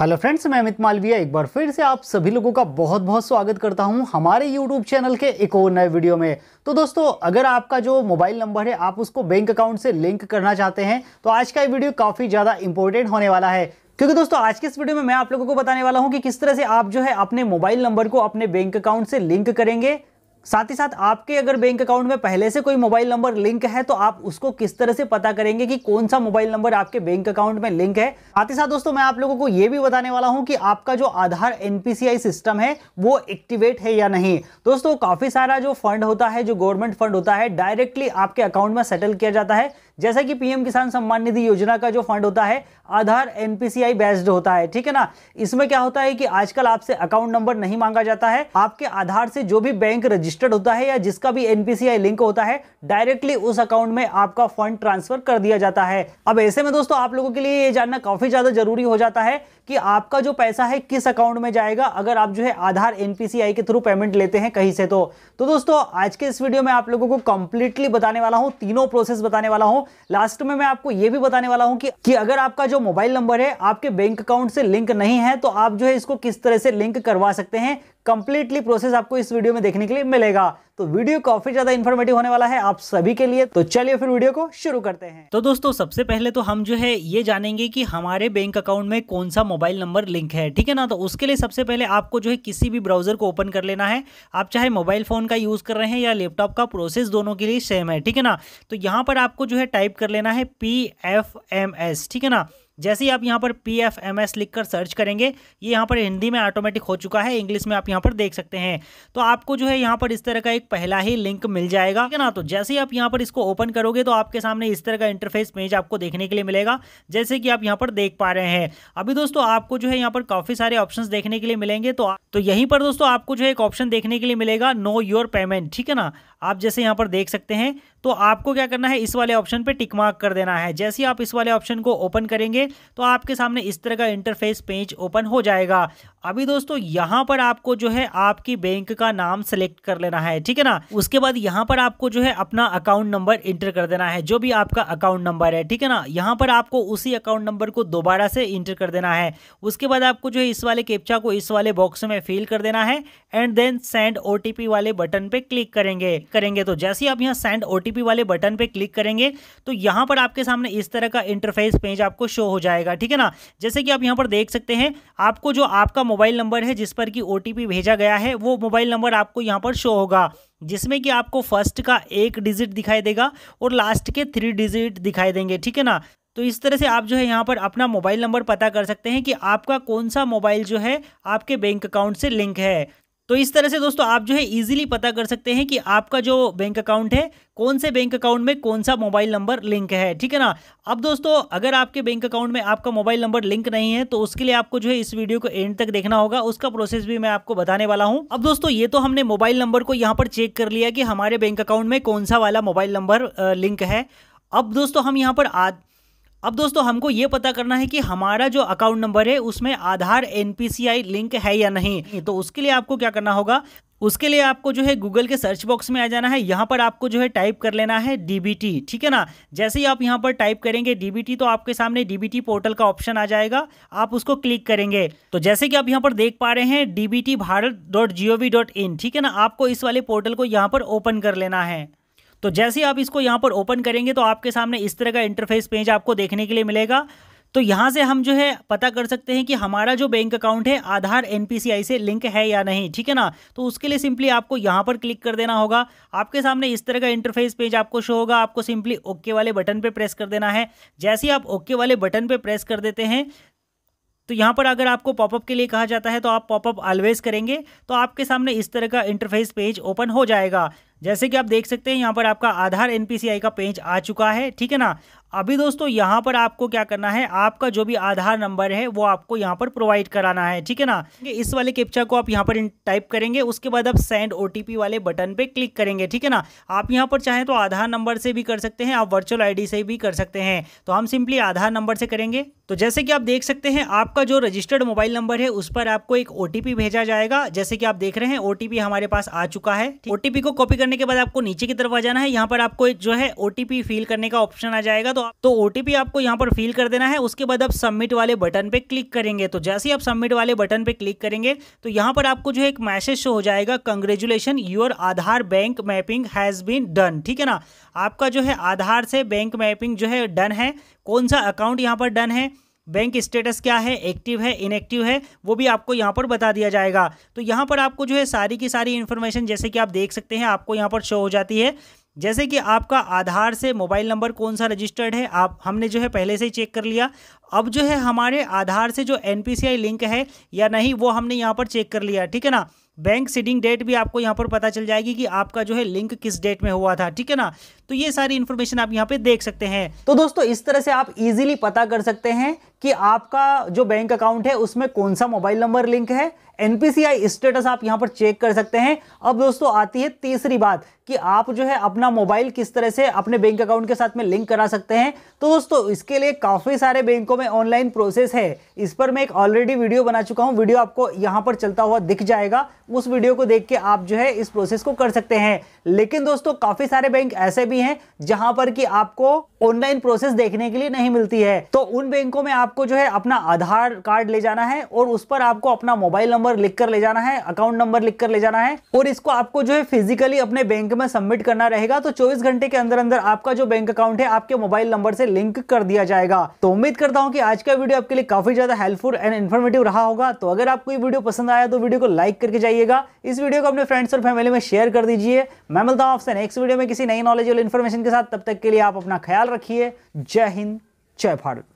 hello friends मैं अमित मालविया एक बार फिर से आप सभी लोगों का बहुत बहुत स्वागत करता हूं हमारे यूट्यूब चैनल के एक और नए वीडियो में तो दोस्तों अगर आपका जो मोबाइल नंबर है आप उसको बैंक अकाउंट से लिंक करना चाहते हैं तो आज का ये वीडियो काफ़ी ज़्यादा इंपॉर्टेंट होने वाला है क्योंकि दोस्तों आज के इस वीडियो में मैं आप लोगों को बताने वाला हूँ कि किस तरह से आप जो है अपने मोबाइल नंबर को अपने बैंक अकाउंट से लिंक करेंगे साथ ही साथ आपके अगर बैंक अकाउंट में पहले से कोई मोबाइल नंबर लिंक है तो आप उसको किस तरह से पता करेंगे कि कौन सा मोबाइल नंबर आपके बैंक अकाउंट में लिंक है साथ ही साथ दोस्तों मैं आप लोगों को यह भी बताने वाला हूं कि आपका जो आधार एनपीसीआई सिस्टम है वो एक्टिवेट है या नहीं दोस्तों काफी सारा जो फंड होता है जो गवर्नमेंट फंड होता है डायरेक्टली आपके अकाउंट में सेटल किया जाता है जैसा कि पीएम किसान सम्मान निधि योजना का जो फंड होता है आधार एनपीसीआई बेस्ड होता है ठीक है ना इसमें क्या होता है कि आजकल आपसे अकाउंट नंबर नहीं मांगा जाता है आपके आधार से जो भी बैंक रजिस्टर्ड होता है या जिसका भी एनपीसीआई लिंक होता है डायरेक्टली उस अकाउंट में आपका फंड ट्रांसफर कर दिया जाता है अब ऐसे में दोस्तों आप लोगों के लिए ये जानना काफी ज्यादा जरूरी हो जाता है कि आपका जो पैसा है किस अकाउंट में जाएगा अगर आप जो है आधार एनपीसीआई के थ्रू पेमेंट लेते हैं कहीं से तो तो दोस्तों आज के इस वीडियो में आप लोगों को कंप्लीटली बताने वाला हूं तीनों प्रोसेस बताने वाला हूं लास्ट में मैं आपको यह भी बताने वाला हूं कि, कि अगर आपका जो मोबाइल नंबर है आपके बैंक अकाउंट से लिंक नहीं है तो आप जो है इसको किस तरह से लिंक करवा सकते हैं कंप्लीटली प्रोसेस आपको इस वीडियो में देखने के लिए मिलेगा तो वीडियो काफी ज्यादा इन्फॉर्मेटिव होने वाला है आप सभी के लिए तो चलिए फिर वीडियो को शुरू करते हैं तो दोस्तों सबसे पहले तो हम जो है ये जानेंगे कि हमारे बैंक अकाउंट में कौन सा मोबाइल नंबर लिंक है ठीक है ना तो उसके लिए सबसे पहले आपको जो है किसी भी ब्राउजर को ओपन कर लेना है आप चाहे मोबाइल फोन का यूज कर रहे हैं या लैपटॉप का प्रोसेस दोनों के लिए सेम है ठीक है ना तो यहाँ पर आपको जो है टाइप कर लेना है पी एफ एम एस ठीक है ना जैसे ही आप यहाँ पर पी एफ एम एस लिख कर सर्च करेंगे ये यहाँ पर हिंदी में ऑटोमेटिक हो चुका है इंग्लिश में आप यहाँ पर देख सकते हैं तो आपको जो है यहाँ पर इस तरह का एक पहला ही लिंक मिल जाएगा ना तो जैसे ही आप यहाँ पर इसको ओपन करोगे तो आपके सामने इस तरह का इंटरफेस पेज आपको देखने के लिए मिलेगा जैसे कि आप यहाँ पर देख पा रहे हैं अभी दोस्तों आपको जो है यहाँ पर काफ़ी सारे ऑप्शन देखने के लिए मिलेंगे तो तो यहीं पर दोस्तों आपको जो है एक ऑप्शन देखने के लिए मिलेगा नो योर पेमेंट ठीक है ना आप जैसे यहाँ पर देख सकते हैं तो आपको क्या करना है इस वाले ऑप्शन पे टिक मार्क कर देना है जैसे ही आप इस वाले ऑप्शन को ओपन करेंगे तो आपके सामने इस तरह का इंटरफेस पेज ओपन हो जाएगा अभी दोस्तों यहाँ पर आपको जो है आपकी बैंक का नाम सेलेक्ट कर लेना है ठीक है ना उसके बाद यहाँ पर आपको जो है अपना अकाउंट नंबर इंटर कर देना है जो भी आपका अकाउंट नंबर है ठीक है ना यहाँ पर आपको उसी अकाउंट नंबर को दोबारा से इंटर कर देना है उसके बाद आपको जो है इस वाले कैप्चा को इस वाले बॉक्स में फिल कर देना है एंड देन सेंड ओ वाले बटन पे क्लिक करेंगे करेंगे तो जैसे आप यहाँ सेंड ओ वाले बटन पे क्लिक करेंगे तो यहाँ पर आपके सामने इस तरह का इंटरफेस पेज आपको शो हो हो जाएगा ठीक है ना जैसे कि आप यहाँ पर देख सकते हैं आपको जो आपका मोबाइल नंबर है जिस पर कि ओ भेजा गया है वो मोबाइल नंबर आपको यहाँ पर शो होगा जिसमें कि आपको फर्स्ट का एक डिजिट दिखाई देगा और लास्ट के थ्री डिजिट दिखाई देंगे ठीक है ना तो इस तरह से आप जो है यहाँ पर अपना मोबाइल नंबर पता कर सकते हैं कि आपका कौन सा मोबाइल जो है आपके बैंक अकाउंट से लिंक है तो इस तरह से दोस्तों आप जो है इजीली पता कर सकते हैं कि आपका जो बैंक अकाउंट है कौन से बैंक अकाउंट में कौन सा मोबाइल नंबर लिंक है ठीक है ना अब दोस्तों अगर आपके बैंक अकाउंट में आपका मोबाइल नंबर लिंक नहीं है तो उसके लिए आपको जो है इस वीडियो को एंड तक देखना होगा उसका प्रोसेस भी मैं आपको बताने वाला हूं अब दोस्तों ये तो हमने मोबाइल नंबर को यहाँ पर चेक कर लिया कि हमारे बैंक अकाउंट में कौन सा वाला मोबाइल नंबर लिंक है अब दोस्तों हम यहाँ पर अब दोस्तों हमको ये पता करना है कि हमारा जो अकाउंट नंबर है उसमें आधार एनपीसीआई लिंक है या नहीं तो उसके लिए आपको क्या करना होगा उसके लिए आपको जो है गूगल के सर्च बॉक्स में आ जाना है यहाँ पर आपको जो है टाइप कर लेना है डीबीटी ठीक है ना जैसे ही आप यहाँ पर टाइप करेंगे डीबीटी तो आपके सामने डीबीटी पोर्टल का ऑप्शन आ जाएगा आप उसको क्लिक करेंगे तो जैसे कि आप यहाँ पर देख पा रहे हैं DBT Bharat dot dot in ठीक है ना आपको इस वाले पोर्टल को यहाँ पर ओपन कर लेना है तो जैसे आप इसको यहाँ पर ओपन करेंगे तो आपके सामने इस तरह का इंटरफेस पेज आपको देखने के लिए मिलेगा तो यहाँ से हम जो है पता कर सकते हैं कि हमारा जो बैंक अकाउंट है आधार एनपीसीआई से लिंक है या नहीं ठीक है ना तो उसके लिए सिंपली आपको यहाँ पर क्लिक कर देना होगा आपके सामने इस तरह का इंटरफेस पेज आपको शो होगा आपको सिंपली ओके वाले बटन पे प्रेस कर देना है जैसे ही आप ओके वाले बटन पे प्रेस कर देते हैं तो यहाँ पर अगर आपको पॉपअप के लिए कहा जाता है तो आप पॉपअप ऑलवेज करेंगे तो आपके सामने इस तरह का इंटरफेस पेज ओपन हो जाएगा जैसे कि आप देख सकते हैं यहाँ पर आपका आधार एनपीसीआई का पेज आ चुका है ठीक है ना अभी दोस्तों यहाँ पर आपको क्या करना है आपका जो भी आधार नंबर है वो आपको यहाँ पर प्रोवाइड कराना है ठीक है ना इस वाले कैप्चा को आप यहाँ पर टाइप करेंगे उसके बाद आप सेंड ओ वाले बटन पर क्लिक करेंगे ठीक है ना आप यहाँ पर चाहें तो आधार नंबर से भी कर सकते हैं आप वर्चुअल आई से भी कर सकते हैं तो हम सिंपली आधार नंबर से करेंगे तो जैसे कि आप देख सकते हैं आपका जो रजिस्टर्ड मोबाइल नंबर है उस पर आपको एक ओ भेजा जाएगा जैसे कि आप देख रहे हैं ओ हमारे पास आ चुका है ओ को कॉपी करने के बाद आपको नीचे की तरफ आ जाना है यहाँ पर आपको जो है ओ फिल करने का ऑप्शन आ जाएगा तो तो ओटीपी आपको यहाँ पर फिल कर देना है उसके बाद आप सबमिट वाले बटन पे क्लिक करेंगे तो जैसे ही आप सबमिट वाले बटन पे क्लिक करेंगे तो यहाँ पर आपको जो है एक मैसेज शो हो जाएगा congratulation your Aadhaar bank mapping has been done ठीक है ना आपका जो है आधार से बैंक मैपिंग जो है डन है कौन सा अकाउंट यहाँ पर डन है बैंक स्टेटस क्या है एक्टिव है इनएक्टिव है वो भी आपको यहाँ पर बता दिया जाएगा तो यहाँ पर आपको जो है सारी की सारी इन्फॉर्मेशन जैसे कि आप देख सकते हैं आपको यहाँ पर शो हो जाती है जैसे कि आपका आधार से मोबाइल नंबर कौन सा रजिस्टर्ड है आप हमने जो है पहले से ही चेक कर लिया अब जो है हमारे आधार से जो एन लिंक है या नहीं वो हमने यहाँ पर चेक कर लिया ठीक है ना बैंक सीडिंग डेट भी आपको यहाँ पर पता चल जाएगी कि आपका जो है लिंक किस डेट में हुआ था ठीक है ना तो ये सारी इन्फॉर्मेशन आप यहाँ पे देख सकते हैं तो दोस्तों इस तरह से आप इजीली पता कर सकते हैं कि आपका जो बैंक अकाउंट है उसमें कौन सा मोबाइल नंबर लिंक है एनपीसीआई स्टेटस आप यहां पर चेक कर सकते हैं अब दोस्तों आती है तीसरी बात कि आप जो है अपना मोबाइल किस तरह से अपने बैंक अकाउंट के साथ में लिंक करा सकते हैं तो दोस्तों इसके लिए काफ़ी सारे बैंकों में ऑनलाइन प्रोसेस है इस पर मैं एक ऑलरेडी वीडियो बना चुका हूं वीडियो आपको यहां पर चलता हुआ दिख जाएगा उस वीडियो को देख के आप जो है इस प्रोसेस को कर सकते हैं लेकिन दोस्तों काफ़ी सारे बैंक ऐसे भी हैं जहां पर कि आपको ऑनलाइन प्रोसेस देखने के लिए नहीं मिलती है तो उन बैंकों में आप आपको जो है अपना आधार कार्ड ले जाना है और उस पर आपको अपना मोबाइल नंबर लिख कर ले जाना है अकाउंट नंबर लिख कर ले जाना है और इसको आपको जो है फिजिकली अपने बैंक में सबमिट करना रहेगा तो चौबीस घंटे के अंदर अंदर आपका जो बैंक अकाउंट है आपके मोबाइल नंबर से लिंक कर दिया जाएगा तो उम्मीद करता हूँ कि आज का वीडियो आपके लिए काफी ज्यादा हेल्पफुल एंड इन्फॉर्मेटिव रहा होगा तो अगर आपको ये वीडियो पसंद आया तो वीडियो को लाइक करके जाइएगा इस वीडियो को अपने फ्रेंड्स और फैमिली में शेयर कर दीजिए मैं मिलता हूँ आपसे नेक्स्ट वीडियो में किसी नई नॉलेज और इन्फॉर्मेशन के साथ तब तक के लिए आप अपना ख्याल रखिए जय हिंद जय भारत